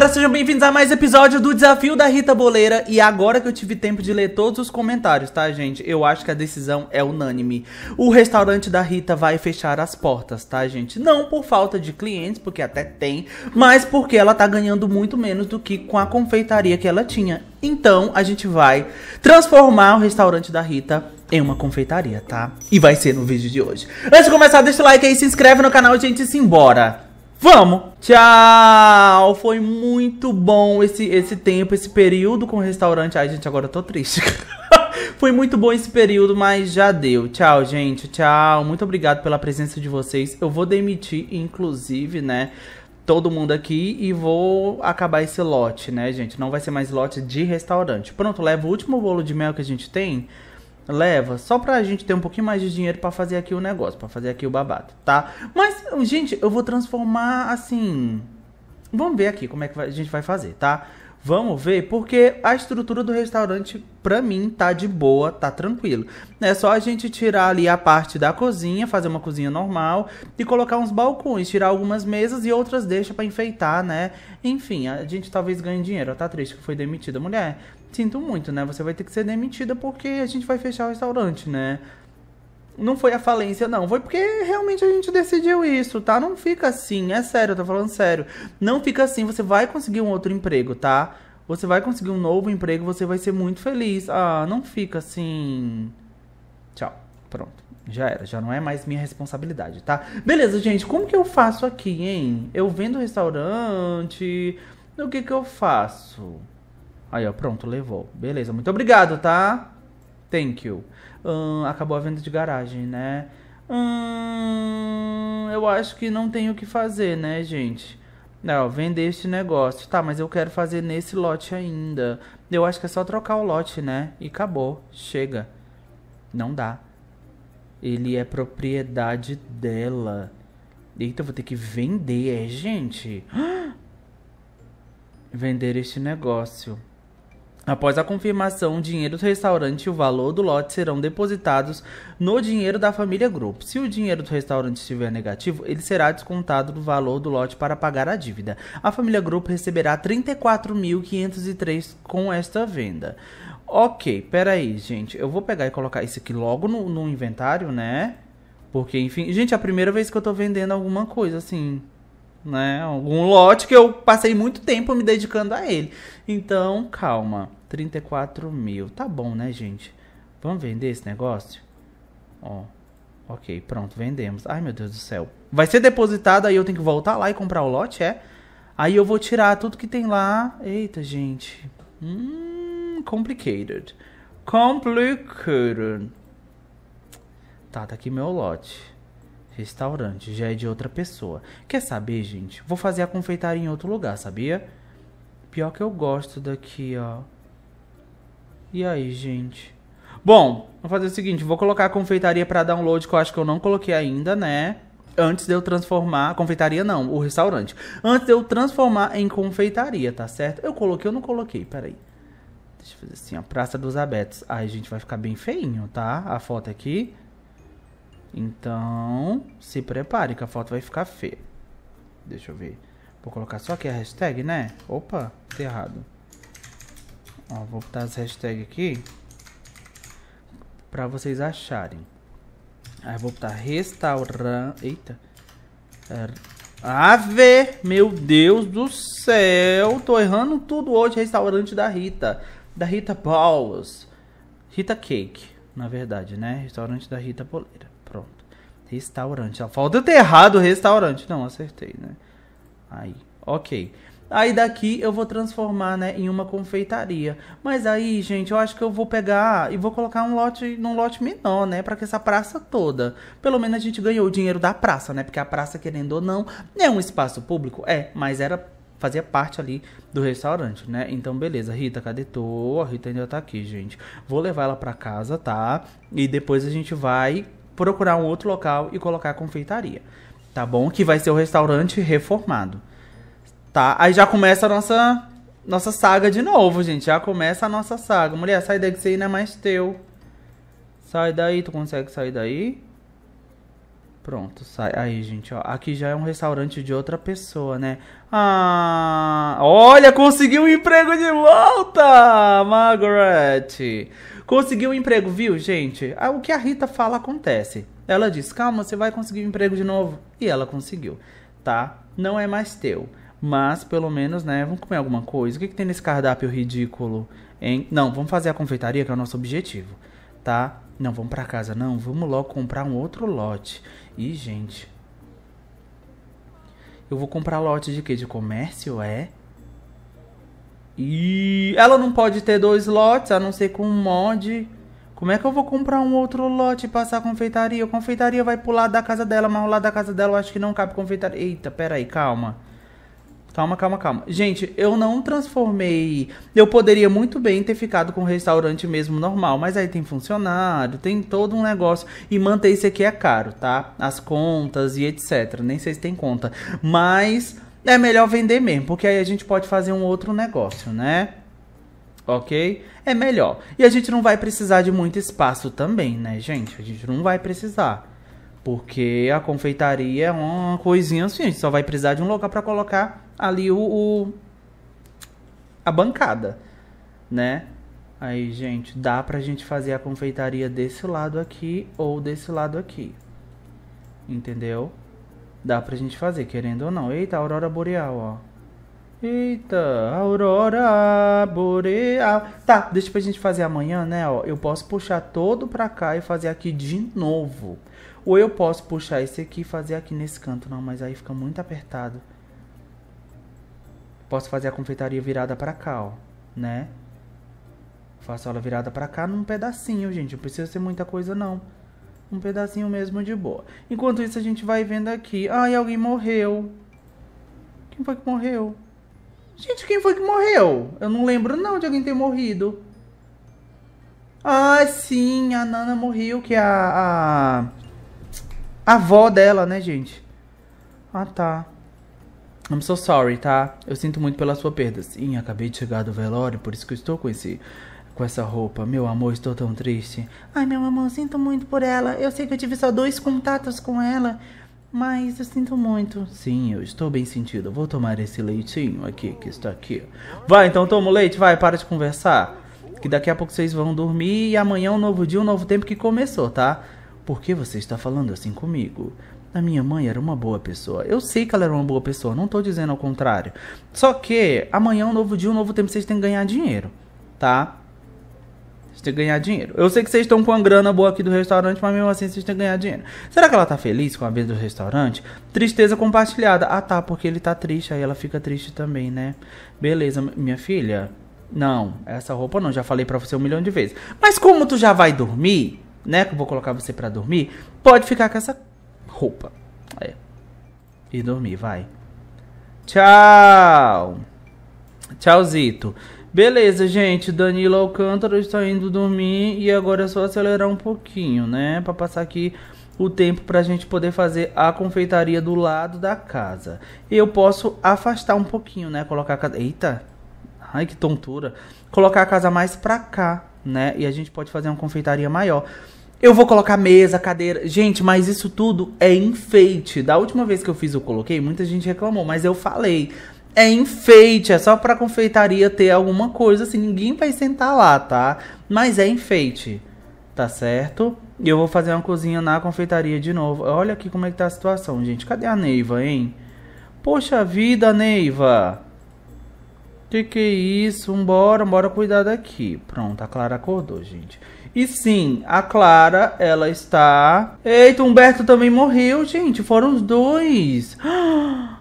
galera, sejam bem-vindos a mais episódio do Desafio da Rita Boleira. E agora que eu tive tempo de ler todos os comentários, tá, gente? Eu acho que a decisão é unânime. O restaurante da Rita vai fechar as portas, tá, gente? Não por falta de clientes, porque até tem, mas porque ela tá ganhando muito menos do que com a confeitaria que ela tinha. Então a gente vai transformar o restaurante da Rita em uma confeitaria, tá? E vai ser no vídeo de hoje. Antes de começar, deixa o like aí, se inscreve no canal e a gente se embora. Vamos! Tchau! Foi muito bom esse, esse tempo, esse período com o restaurante. Ai, gente, agora eu tô triste. Foi muito bom esse período, mas já deu. Tchau, gente. Tchau. Muito obrigado pela presença de vocês. Eu vou demitir, inclusive, né? todo mundo aqui e vou acabar esse lote, né, gente? Não vai ser mais lote de restaurante. Pronto, leva o último bolo de mel que a gente tem leva, só pra gente ter um pouquinho mais de dinheiro para fazer aqui o negócio, para fazer aqui o babado, tá? Mas, gente, eu vou transformar assim. Vamos ver aqui como é que a gente vai fazer, tá? Vamos ver, porque a estrutura do restaurante, pra mim, tá de boa, tá tranquilo. É só a gente tirar ali a parte da cozinha, fazer uma cozinha normal e colocar uns balcões, tirar algumas mesas e outras deixa para enfeitar, né? Enfim, a gente talvez ganhe dinheiro. Tá triste que foi demitida. Mulher, sinto muito, né? Você vai ter que ser demitida porque a gente vai fechar o restaurante, né? Não foi a falência, não. Foi porque realmente a gente decidiu isso, tá? Não fica assim, é sério, eu tô falando sério. Não fica assim, você vai conseguir um outro emprego, tá? Você vai conseguir um novo emprego, você vai ser muito feliz. Ah, não fica assim. Tchau. Pronto. Já era, já não é mais minha responsabilidade, tá? Beleza, gente, como que eu faço aqui, hein? Eu vendo restaurante, o que que eu faço? Aí, ó, pronto, levou. Beleza, muito obrigado, tá? Thank you. Hum, acabou a venda de garagem, né? Hum, eu acho que não tem o que fazer, né, gente? Não, é, vender este negócio. Tá, mas eu quero fazer nesse lote ainda. Eu acho que é só trocar o lote, né? E acabou. Chega. Não dá. Ele é propriedade dela. Eita, eu vou ter que vender, é, gente? Vender este negócio. Após a confirmação, o dinheiro do restaurante e o valor do lote serão depositados no dinheiro da família Grupo. Se o dinheiro do restaurante estiver negativo, ele será descontado do valor do lote para pagar a dívida. A família Grupo receberá R$ 34.503 com esta venda. Ok, peraí, gente. Eu vou pegar e colocar isso aqui logo no, no inventário, né? Porque, enfim... Gente, é a primeira vez que eu tô vendendo alguma coisa, assim né? Algum lote que eu passei muito tempo me dedicando a ele. Então, calma. 34 mil. Tá bom, né, gente? Vamos vender esse negócio? Ó. Ok, pronto, vendemos. Ai, meu Deus do céu. Vai ser depositado, aí eu tenho que voltar lá e comprar o lote, é? Aí eu vou tirar tudo que tem lá. Eita, gente. Hum, complicated. Complicated. Tá, tá aqui meu lote. Restaurante, já é de outra pessoa. Quer saber, gente? Vou fazer a confeitaria em outro lugar, sabia? Pior que eu gosto daqui, ó. E aí, gente? Bom, vou fazer o seguinte, vou colocar a confeitaria para download, que eu acho que eu não coloquei ainda, né? Antes de eu transformar... Confeitaria não, o restaurante. Antes de eu transformar em confeitaria, tá certo? Eu coloquei ou não coloquei? Peraí. Deixa eu fazer assim, a Praça dos Abetos. Ai, gente, vai ficar bem feinho, tá? A foto aqui. Então, se prepare que a foto vai ficar feia. Deixa eu ver. Vou colocar só aqui a hashtag, né? Opa, tá errado. Ó, vou botar as hashtags aqui para vocês acharem. Aí vou botar restaurante. Eita. É, Ave, meu Deus do céu. Tô errando tudo hoje. Restaurante da Rita. Da Rita Pauls. Rita Cake, na verdade, né? Restaurante da Rita Poleira. Pronto. Restaurante. Falta falta ter errado o restaurante. Não, acertei, né? Aí. Ok. Aí daqui eu vou transformar, né, em uma confeitaria. Mas aí, gente, eu acho que eu vou pegar e vou colocar um lote num lote menor, né, para que essa praça toda. Pelo menos a gente ganhou o dinheiro da praça, né? Porque a praça, querendo ou não, é um espaço público, é, mas era fazia parte ali do restaurante, né? Então, beleza. Rita, cadê tu? A Rita ainda tá aqui, gente. Vou levar ela para casa, tá? E depois a gente vai procurar um outro local e colocar a confeitaria, tá bom? Que vai ser o restaurante reformado. Tá? Aí já começa a nossa, nossa saga de novo, gente. Já começa a nossa saga. Mulher, sai daí que você não é mais teu. Sai daí, tu consegue sair daí? Pronto, sai. Aí, gente, ó. Aqui já é um restaurante de outra pessoa, né? Ah, olha, conseguiu um emprego de volta, Margaret. Conseguiu um emprego, viu, gente? Ah, o que a Rita fala acontece. Ela diz: calma, você vai conseguir um emprego de novo. E ela conseguiu, tá? Não é mais teu. Mas pelo menos, né, vamos comer alguma coisa. O que, que tem nesse cardápio ridículo? Hein? Não, vamos fazer a confeitaria, que é o nosso objetivo, tá? Não, vamos para casa, não. Vamos logo comprar um outro lote. E, gente. Eu vou comprar lote de quê? De comércio, é? E ela não pode ter dois lotes, a não ser com um mod. Como é que eu vou comprar um outro lote e passar a confeitaria? A confeitaria vai pro lado da casa dela, mas o lado da casa dela eu acho que não cabe confeitaria. Eita, peraí, calma. Calma, calma, calma. Gente, eu não transformei. Eu poderia muito bem ter ficado com o restaurante mesmo normal, mas aí tem funcionário, tem todo um negócio. E manter isso aqui é caro, tá? As contas e etc. Nem sei se tem conta. Mas é melhor vender mesmo, porque aí a gente pode fazer um outro negócio, né? ok? É melhor. E a gente não vai precisar de muito espaço também, né, gente? A gente não vai precisar. Porque a confeitaria é uma coisinha assim, a gente só vai precisar de um local para colocar ali o, o, a bancada, né? Aí, gente, dá pra gente fazer a confeitaria desse lado aqui ou desse lado aqui. Entendeu? Dá pra gente fazer, querendo ou não. Eita, aurora boreal, ó. Eita, aurora boreal. Tá, deixa pra gente fazer amanhã, né? Ó, eu posso puxar todo pra cá e fazer aqui de novo. Ou eu posso puxar esse aqui e fazer aqui nesse canto. Não, mas aí fica muito apertado. Posso fazer a confeitaria virada pra cá, ó. Né? Faço ela virada pra cá num pedacinho, gente. Não precisa ser muita coisa, não. Um pedacinho mesmo de boa. Enquanto isso, a gente vai vendo aqui. Ai, alguém morreu. Quem foi que morreu? Gente, quem foi que morreu? Eu não lembro não de alguém ter morrido. Ah, sim, a Nana morreu, que é a, a, a avó dela, né, gente? Ah, tá. I'm so sorry, tá? Eu sinto muito pela sua perda. Sim, acabei de chegar do velório, por isso que eu estou com esse com essa roupa. Meu amor, estou tão triste. Ai, meu amor, sinto muito por ela. Eu sei que eu tive só dois contatos com ela, mas eu sinto muito. Sim, eu estou bem sentido. Vou tomar esse leitinho aqui que está aqui. Vai, então toma o leite, vai, para de conversar. Que daqui a pouco vocês vão dormir e amanhã é um novo dia, um novo tempo que começou, tá? Por que você está falando assim comigo? A minha mãe era uma boa pessoa. Eu sei que ela era uma boa pessoa, não estou dizendo ao contrário. Só que amanhã é um novo dia, um novo tempo, vocês têm que ganhar dinheiro, tá? Vocês têm que ganhar dinheiro. Eu sei que vocês estão com uma grana boa aqui do restaurante, mas mesmo assim vocês têm que ganhar dinheiro. Será que ela tá feliz com a venda do restaurante? Tristeza compartilhada. Ah tá, porque ele tá triste, aí ela fica triste também, né? Beleza, minha filha. Não, essa roupa não, já falei pra você um milhão de vezes. Mas como tu já vai dormir, né? Que eu vou colocar você pra dormir, pode ficar com essa roupa. É. E dormir, vai. Tchau! Tchauzito. Beleza, gente. Danilo Alcântara está indo dormir e agora é só acelerar um pouquinho, né? Para passar aqui o tempo para a gente poder fazer a confeitaria do lado da casa. Eu posso afastar um pouquinho, né? Colocar a casa. Eita! Ai, que tontura. Colocar a casa mais pra cá, né? E a gente pode fazer uma confeitaria maior. Eu vou colocar mesa, cadeira. Gente, mas isso tudo é enfeite. Da última vez que eu fiz, eu coloquei. Muita gente reclamou, mas eu falei é enfeite, é só pra confeitaria ter alguma coisa, assim, ninguém vai sentar lá, tá? Mas é enfeite, tá certo? E eu vou fazer uma cozinha na confeitaria de novo. Olha aqui como é que tá a situação, gente. Cadê a Neiva, hein? Poxa vida, Neiva! Que que é isso? Bora, bora cuidar daqui. Pronto, a Clara acordou, gente. E sim, a Clara, ela está... Eita, Humberto também morreu, gente. Foram os dois. Ah!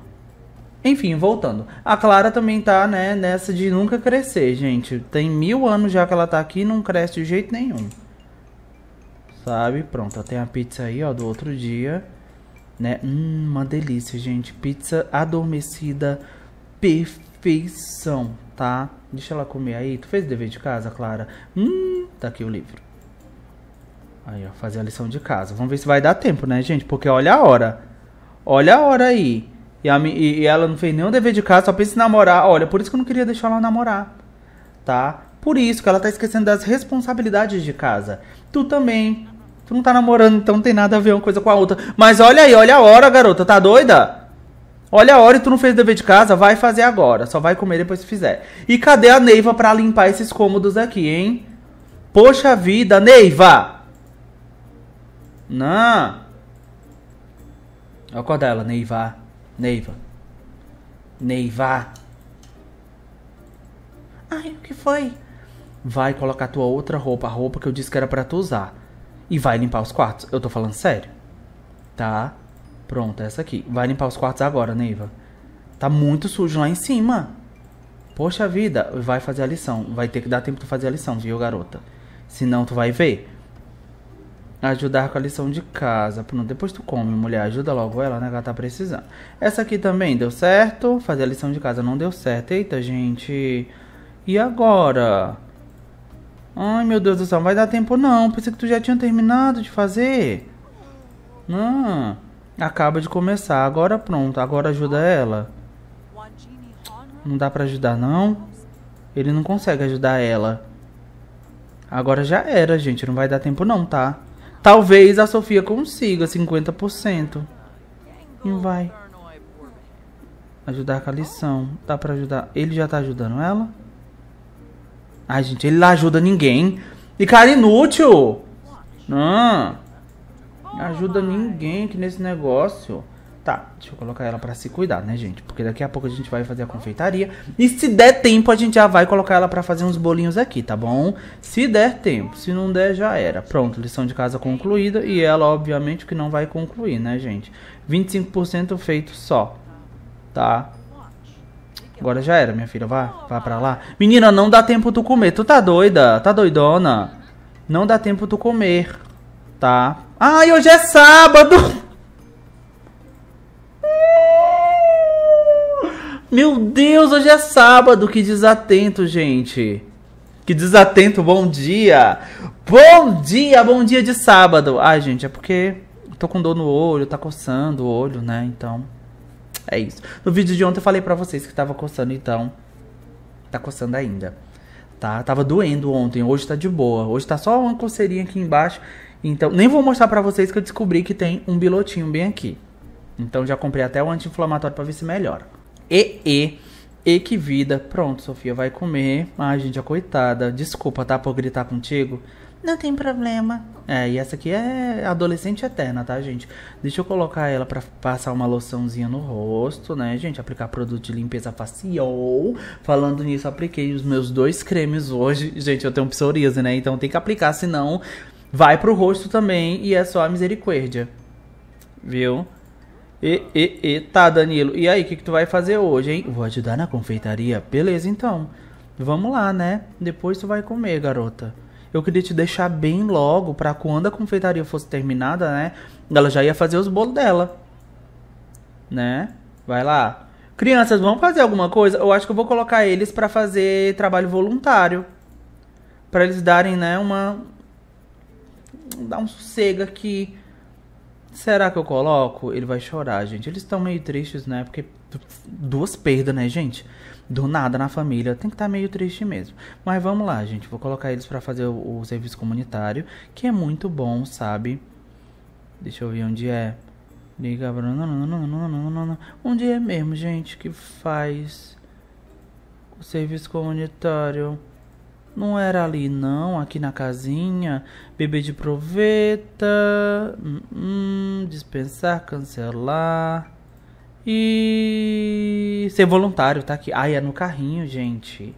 Enfim, voltando. A Clara também tá, né, nessa de nunca crescer, gente. Tem mil anos já que ela tá aqui e não cresce de jeito nenhum. Sabe? Pronto, tem a pizza aí, ó, do outro dia. Né? Hum, uma delícia, gente. Pizza adormecida, perfeição, tá? Deixa ela comer aí. Tu fez o dever de casa, Clara? Hum, tá aqui o livro. Aí, ó, fazer a lição de casa. Vamos ver se vai dar tempo, né, gente? Porque olha a hora. Olha a hora aí. E, a, e, ela não fez nenhum dever de casa, só pensa em namorar. Olha, por isso que eu não queria deixar ela namorar, tá? Por isso que ela tá esquecendo das responsabilidades de casa. Tu também. Tu não tá namorando, então não tem nada a ver uma coisa com a outra. Mas olha aí, olha a hora, garota. Tá doida? Olha a hora e tu não fez o dever de casa, vai fazer agora. Só vai comer depois que fizer. E cadê a Neiva pra limpar esses cômodos aqui, hein? Poxa vida, Neiva! Não! Eu acordar ela, Neiva. Neiva. Neiva. Ai, o que foi? Vai colocar tua outra roupa, a roupa que eu disse que era para tu usar. E vai limpar os quartos. Eu tô falando sério. Tá? Pronto, essa aqui. Vai limpar os quartos agora, Neiva. Tá muito sujo lá em cima. Poxa vida, vai fazer a lição. Vai ter que dar tempo de fazer a lição, viu, garota? Senão tu vai ver. Ajudar com a lição de casa. Pronto, depois tu come, mulher. Ajuda logo ela, né? ela tá precisando. Essa aqui também deu certo. Fazer a lição de casa não deu certo. Eita, gente. E agora? Ai, meu Deus do céu. Não vai dar tempo, não. Pensei que tu já tinha terminado de fazer. Não. Acaba de começar. Agora pronto. Agora ajuda ela. Não dá pra ajudar, não. Ele não consegue ajudar ela. Agora já era, gente. Não vai dar tempo, não, tá? Talvez a Sofia consiga 50%. E vai. Ajudar com a lição. Dá pra ajudar. Ele já tá ajudando ela? Ai, gente, ele não ajuda ninguém. E cara inútil. Não. Ajuda ninguém aqui nesse negócio. Tá, deixa eu colocar ela para se cuidar, né, gente? Porque daqui a pouco a gente vai fazer a confeitaria. E se der tempo, a gente já vai colocar ela para fazer uns bolinhos aqui, tá bom? Se der tempo, se não der, já era. Pronto, lição de casa concluída. E ela, obviamente, que não vai concluir, né, gente? 25% feito só, tá? Agora já era, minha filha. Vá, vá pra lá. Menina, não dá tempo tu comer. Tu tá doida? Tá doidona? Não dá tempo tu comer, tá? Ai, hoje é sábado! Meu Deus, hoje é sábado, que desatento, gente. Que desatento, bom dia. Bom dia, bom dia de sábado. Ai, gente, é porque tô com dor no olho, tá coçando o olho, né? Então, é isso. No vídeo de ontem eu falei pra vocês que tava coçando, então tá coçando ainda. Tá? Tava doendo ontem, hoje tá de boa. Hoje tá só uma coceirinha aqui embaixo. Então, nem vou mostrar pra vocês que eu descobri que tem um bilotinho bem aqui. Então já comprei até o anti-inflamatório pra ver se melhora. E, e, e que vida. Pronto, Sofia, vai comer. Ai, gente, a coitada. Desculpa, tá, por gritar contigo. Não tem problema. É, e essa aqui é adolescente eterna, tá, gente? Deixa eu colocar ela pra passar uma loçãozinha no rosto, né, gente? Aplicar produto de limpeza facial. Falando nisso, apliquei os meus dois cremes hoje. Gente, eu tenho psoríase, né? Então tem que aplicar, senão vai pro rosto também e é só a misericórdia. Viu? E, e, e, tá, Danilo. E aí, o que, que tu vai fazer hoje, hein? Vou ajudar na confeitaria. Beleza, então. Vamos lá, né? Depois tu vai comer, garota. Eu queria te deixar bem logo para quando a confeitaria fosse terminada, né? Ela já ia fazer os bolos dela. Né? Vai lá. Crianças, vão fazer alguma coisa? Eu acho que eu vou colocar eles para fazer trabalho voluntário. para eles darem, né, uma dar um sossego aqui Será que eu coloco? Ele vai chorar, gente. Eles estão meio tristes, né? Porque duas perdas, né, gente? Do nada na família. Tem que estar tá meio triste mesmo. Mas vamos lá, gente. Vou colocar eles para fazer o, o serviço comunitário, que é muito bom, sabe? Deixa eu ver onde é. Liga. Onde é mesmo, gente, que faz o serviço comunitário? Não era ali, não, aqui na casinha. Bebê de proveta. Hum, hum dispensar, cancelar. E ser voluntário, tá aqui. Ah, é no carrinho, gente.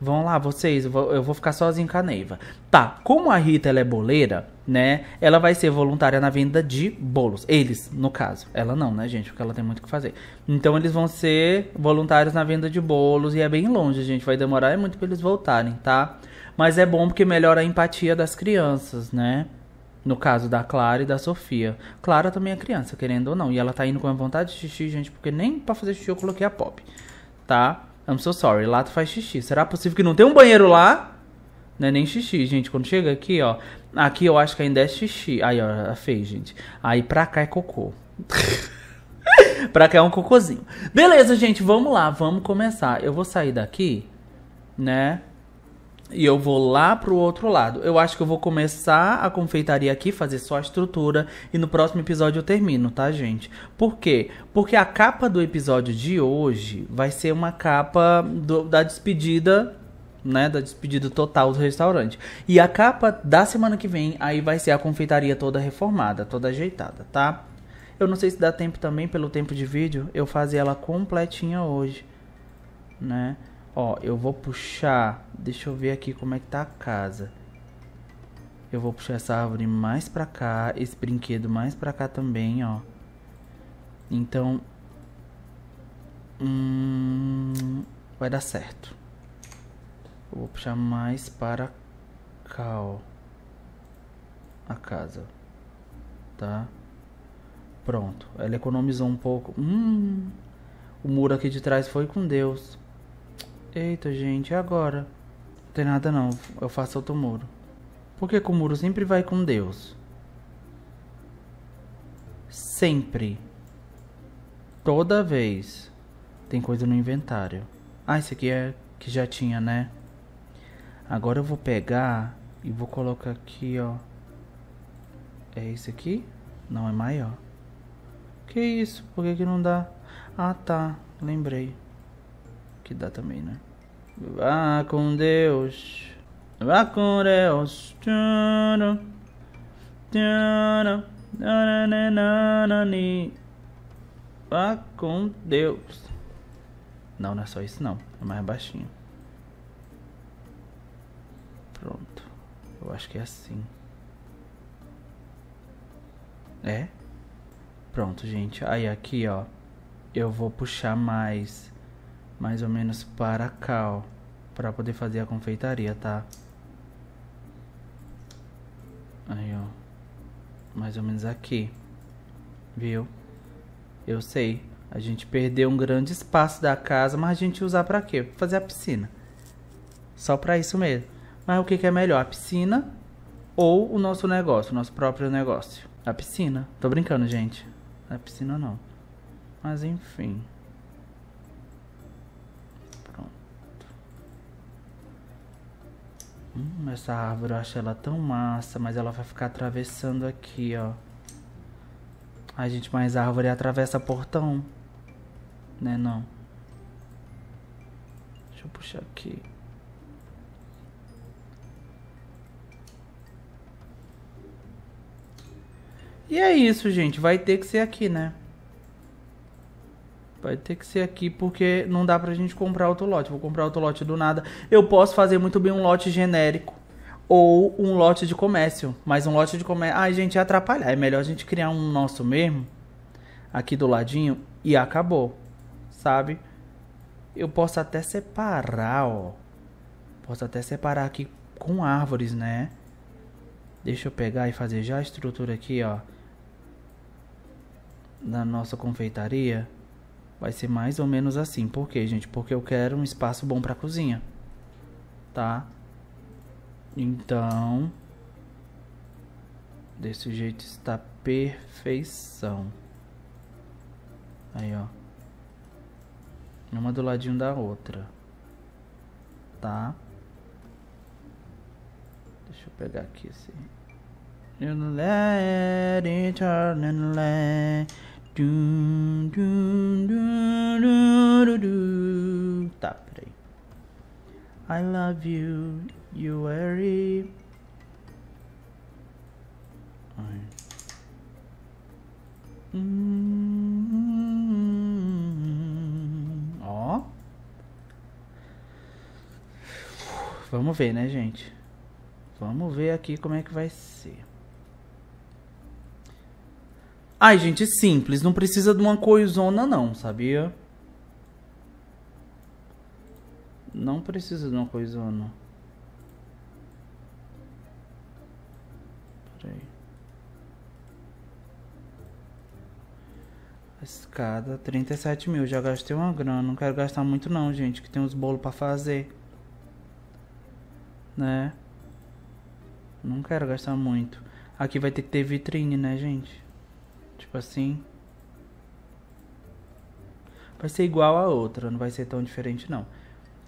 Vão lá, vocês, eu vou, eu vou ficar sozinho com a Neiva. Tá, como a Rita ela é boleira, né? Ela vai ser voluntária na venda de bolos. Eles, no caso. Ela não, né, gente? Porque ela tem muito o que fazer. Então eles vão ser voluntários na venda de bolos. E é bem longe, gente. Vai demorar é muito pra eles voltarem, tá? Mas é bom porque melhora a empatia das crianças, né? No caso da Clara e da Sofia. Clara também é criança, querendo ou não. E ela tá indo com a vontade de xixi, gente, porque nem pra fazer xixi eu coloquei a pop, tá? I'm so sorry, lá tu faz xixi. Será possível que não tem um banheiro lá? Não é nem xixi, gente. Quando chega aqui, ó. Aqui eu acho que ainda é xixi. Aí, ó, fez, gente. Aí pra cá é cocô. pra cá é um cocôzinho. Beleza, gente, vamos lá, vamos começar. Eu vou sair daqui, né? e eu vou lá pro outro lado. Eu acho que eu vou começar a confeitaria aqui, fazer só a estrutura e no próximo episódio eu termino, tá, gente? Por quê? Porque a capa do episódio de hoje vai ser uma capa do, da despedida né, da despedida total do restaurante. E a capa da semana que vem, aí vai ser a confeitaria toda reformada, toda ajeitada, tá? Eu não sei se dá tempo também, pelo tempo de vídeo, eu fazer ela completinha hoje, né? Ó, eu vou puxar. Deixa eu ver aqui como é que tá a casa. Eu vou puxar essa árvore mais pra cá. Esse brinquedo mais pra cá também, ó. Então. Hum, vai dar certo. Eu vou puxar mais para cá, ó. A casa. Tá? Pronto. Ela economizou um pouco. Hum. O muro aqui de trás foi com Deus. Eita, gente, agora? Não tem nada não, eu faço outro muro. Porque que o muro sempre vai com Deus? Sempre. Toda vez. Tem coisa no inventário. Ah, esse aqui é que já tinha, né? Agora eu vou pegar e vou colocar aqui, ó. É esse aqui? Não, é maior. Que isso? Por que, que não dá? Ah, tá. Lembrei que dá também, né? Vá com Deus. Vá com Deus. Tchana. Tchana. Vá com Deus. Não, não é só isso não. É mais baixinho. Pronto. Eu acho que é assim. É? Pronto, gente. Aí aqui, ó. Eu vou puxar mais mais ou menos para cá, ó, para poder fazer a confeitaria, tá? Aí, ó. Mais ou menos aqui. Viu? Eu sei. A gente perdeu um grande espaço da casa, mas a gente usar para quê? Pra fazer a piscina. Só para isso mesmo. Mas o que, que é melhor? A piscina ou o nosso negócio, o nosso próprio negócio? A piscina. Tô brincando, gente. A piscina não. Mas enfim. Hum, essa árvore eu acho ela tão massa, mas ela vai ficar atravessando aqui, ó. a gente, mais árvore atravessa portão. Né, não? Deixa eu puxar aqui. E é isso, gente. Vai ter que ser aqui, né? Vai ter que ser aqui porque não dá pra gente comprar outro lote. Vou comprar outro lote do nada. Eu posso fazer muito bem um lote genérico ou um lote de comércio. Mas um lote de comércio. Ai, gente, ia é atrapalhar. É melhor a gente criar um nosso mesmo aqui do ladinho e acabou, sabe? Eu posso até separar, ó. Posso até separar aqui com árvores, né? Deixa eu pegar e fazer já a estrutura aqui, ó. Da nossa confeitaria. Vai ser mais ou menos assim. Por quê, gente? Porque eu quero um espaço bom para cozinha. Tá? Então, desse jeito está perfeição. Aí, ó. Uma do ladinho da outra. Tá? Deixa eu pegar aqui assim. Let it turn and let Tá, peraí. I love you, you are. Hum, ó. Vamos ver, né, gente? Vamos ver aqui como é que vai ser. Ai, gente, simples. Não precisa de uma coisona, não, sabia? Não precisa de uma coisona. Peraí. Escada, 37 mil. Já gastei uma grana. Não quero gastar muito, não, gente. Que tem uns bolos pra fazer. Né? Não quero gastar muito. Aqui vai ter que ter vitrine, né, gente? Tipo assim. Vai ser igual a outra, não vai ser tão diferente não.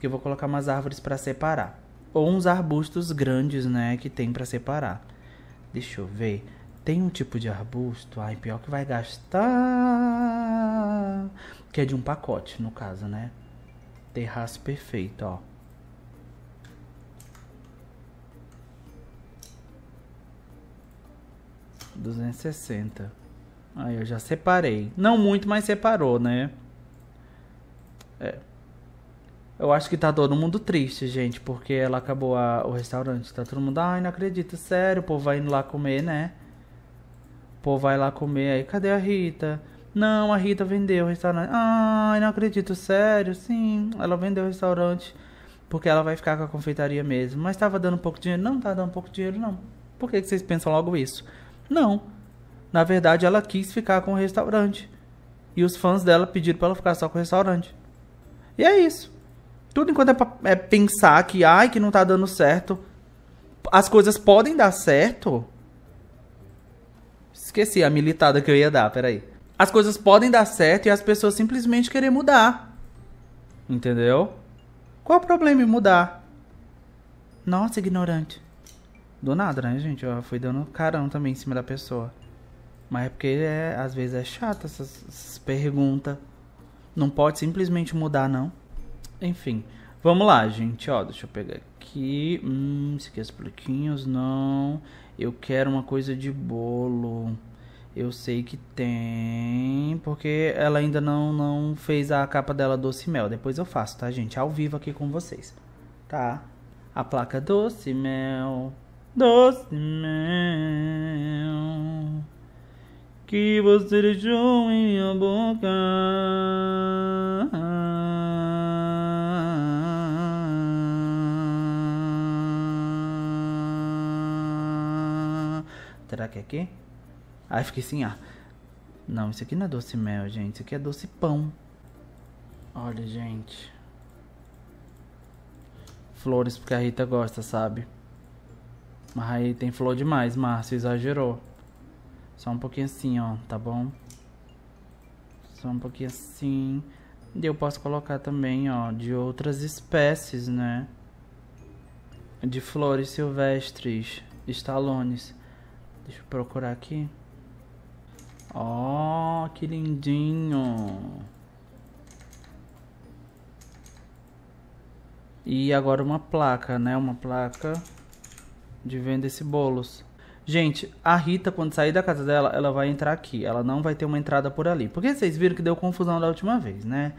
Eu vou colocar umas árvores para separar. Ou uns arbustos grandes, né, que tem para separar. Deixa eu ver. Tem um tipo de arbusto, ai, pior que vai gastar. Que é de um pacote, no caso, né? Terraço perfeito, ó. duzentos e sessenta Aí eu já separei. Não muito, mas separou, né? É. Eu acho que tá todo mundo triste, gente, porque ela acabou a, o restaurante. Tá todo mundo, ai, não acredito, sério, o povo vai indo lá comer, né? O povo vai lá comer aí, cadê a Rita? Não, a Rita vendeu o restaurante. Ai, não acredito, sério, sim. Ela vendeu o restaurante porque ela vai ficar com a confeitaria mesmo. Mas tava dando pouco dinheiro? Não tá dando pouco dinheiro, não. Por que, que vocês pensam logo isso? Não. Na verdade, ela quis ficar com o restaurante. E os fãs dela pediram para ela ficar só com o restaurante. E é isso. Tudo enquanto é, é pensar que, ai, que não tá dando certo. As coisas podem dar certo. Esqueci a militada que eu ia dar, peraí. As coisas podem dar certo e as pessoas simplesmente querem mudar. Entendeu? Qual o problema em mudar? Nossa, ignorante. Do nada, né, gente? Eu fui dando carão também em cima da pessoa. Mas é porque é, às vezes é chato essas, essas perguntas. Não pode simplesmente mudar, não. Enfim, vamos lá, gente. Ó, deixa eu pegar aqui. Hum, isso aqui é não. Eu quero uma coisa de bolo. Eu sei que tem, porque ela ainda não, não fez a capa dela doce mel. Depois eu faço, tá, gente? Ao vivo aqui com vocês. Tá? A placa doce mel. Doce mel que você deixou em minha boca. Será que é aqui? Ai, ah, fiquei sem assim, ar. Não, isso aqui não é doce mel, gente. Isso aqui é doce pão. Olha, gente. Flores porque a Rita gosta, sabe? Mas aí tem flor demais, Márcio. Exagerou. Só um pouquinho assim, ó, tá bom? Só um pouquinho assim. E eu posso colocar também, ó, de outras espécies, né? De flores silvestres, estalones. Deixa eu procurar aqui. Ó, oh, que lindinho. E agora uma placa, né? Uma placa de venda esse bolos. Gente, a Rita, quando sair da casa dela, ela vai entrar aqui. Ela não vai ter uma entrada por ali. Porque vocês viram que deu confusão da última vez, né?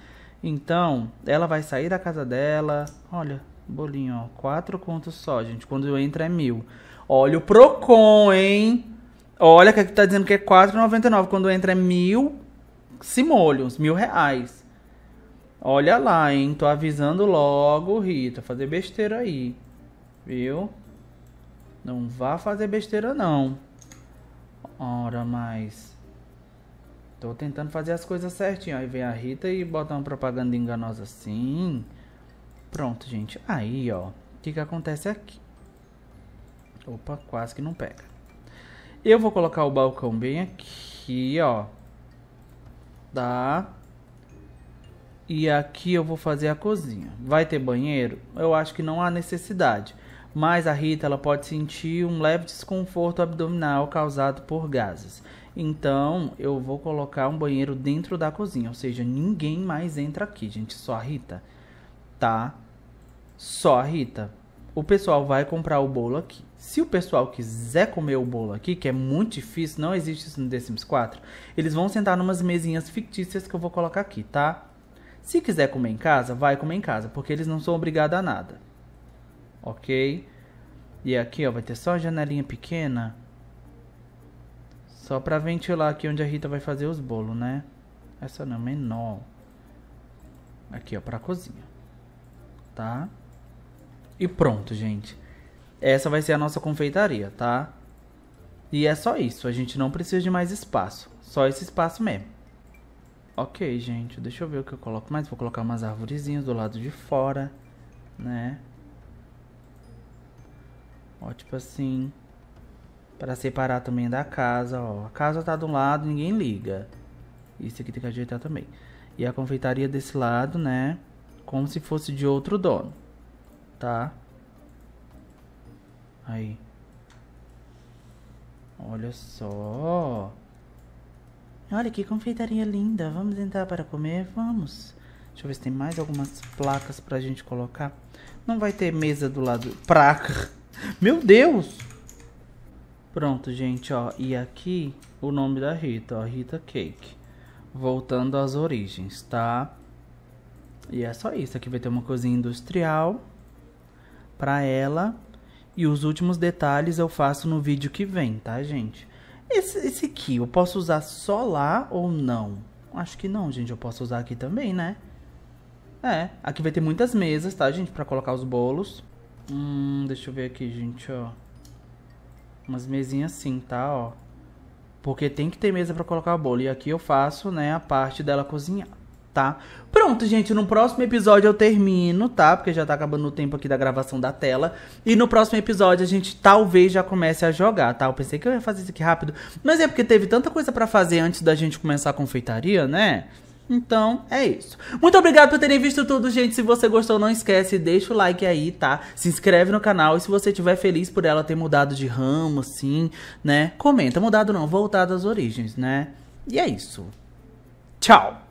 Então, ela vai sair da casa dela. Olha, bolinho, ó. Quatro contos só, gente. Quando eu entro é mil. Olha o Procon, hein? Olha que aqui tá dizendo que é 4,99. Quando entra é mil simolhos, mil reais. Olha lá, hein? Tô avisando logo, Rita. Fazer besteira aí. Viu? Não vá fazer besteira não. Ora, mas... Tô tentando fazer as coisas certinho. Aí vem a Rita e bota uma propaganda enganosa assim. Pronto, gente. Aí, ó. O que que acontece aqui? Opa, quase que não pega. Eu vou colocar o balcão bem aqui, ó. Tá? E aqui eu vou fazer a cozinha. Vai ter banheiro? Eu acho que não há necessidade mas a Rita ela pode sentir um leve desconforto abdominal causado por gases. Então, eu vou colocar um banheiro dentro da cozinha, ou seja, ninguém mais entra aqui, gente, só a Rita, tá? Só a Rita. O pessoal vai comprar o bolo aqui. Se o pessoal quiser comer o bolo aqui, que é muito difícil, não existe isso no The Sims 4, eles vão sentar numas mesinhas fictícias que eu vou colocar aqui, tá? Se quiser comer em casa, vai comer em casa, porque eles não são obrigados a nada ok? E aqui, ó, vai ter só a janelinha pequena. Só pra ventilar aqui onde a Rita vai fazer os bolos, né? Essa não, é menor. Aqui, ó, pra cozinha. Tá? E pronto, gente. Essa vai ser a nossa confeitaria, tá? E é só isso, a gente não precisa de mais espaço. Só esse espaço mesmo. Ok, gente, deixa eu ver o que eu coloco mais. Vou colocar umas arvorezinhas do lado de fora, né? Ó, tipo assim. Pra separar também da casa, ó. A casa tá do lado, ninguém liga. Isso aqui tem que ajeitar também. E a confeitaria desse lado, né? Como se fosse de outro dono. Tá? Aí. Olha só. Olha que confeitaria linda. Vamos entrar para comer? Vamos. Deixa eu ver se tem mais algumas placas pra gente colocar. Não vai ter mesa do lado... Placa. Meu Deus! Pronto, gente, ó. E aqui o nome da Rita, ó. Rita Cake. Voltando às origens, tá? E é só isso. Aqui vai ter uma cozinha industrial pra ela. E os últimos detalhes eu faço no vídeo que vem, tá, gente? Esse, esse aqui, eu posso usar só lá ou não? Acho que não, gente. Eu posso usar aqui também, né? É. Aqui vai ter muitas mesas, tá, gente? Pra colocar os bolos. Hum, deixa eu ver aqui, gente, ó. Umas mesinhas assim, tá, ó. Porque tem que ter mesa pra colocar a bola. E aqui eu faço, né, a parte dela cozinhar, tá? Pronto, gente, no próximo episódio eu termino, tá? Porque já tá acabando o tempo aqui da gravação da tela. E no próximo episódio a gente talvez já comece a jogar, tá? Eu pensei que eu ia fazer isso aqui rápido. Mas é porque teve tanta coisa pra fazer antes da gente começar a confeitaria, né? Então, é isso. Muito obrigado por terem visto tudo, gente. Se você gostou, não esquece, deixa o like aí, tá? Se inscreve no canal e se você estiver feliz por ela ter mudado de ramo, assim, né? Comenta, mudado não, voltado às origens, né? E é isso. Tchau!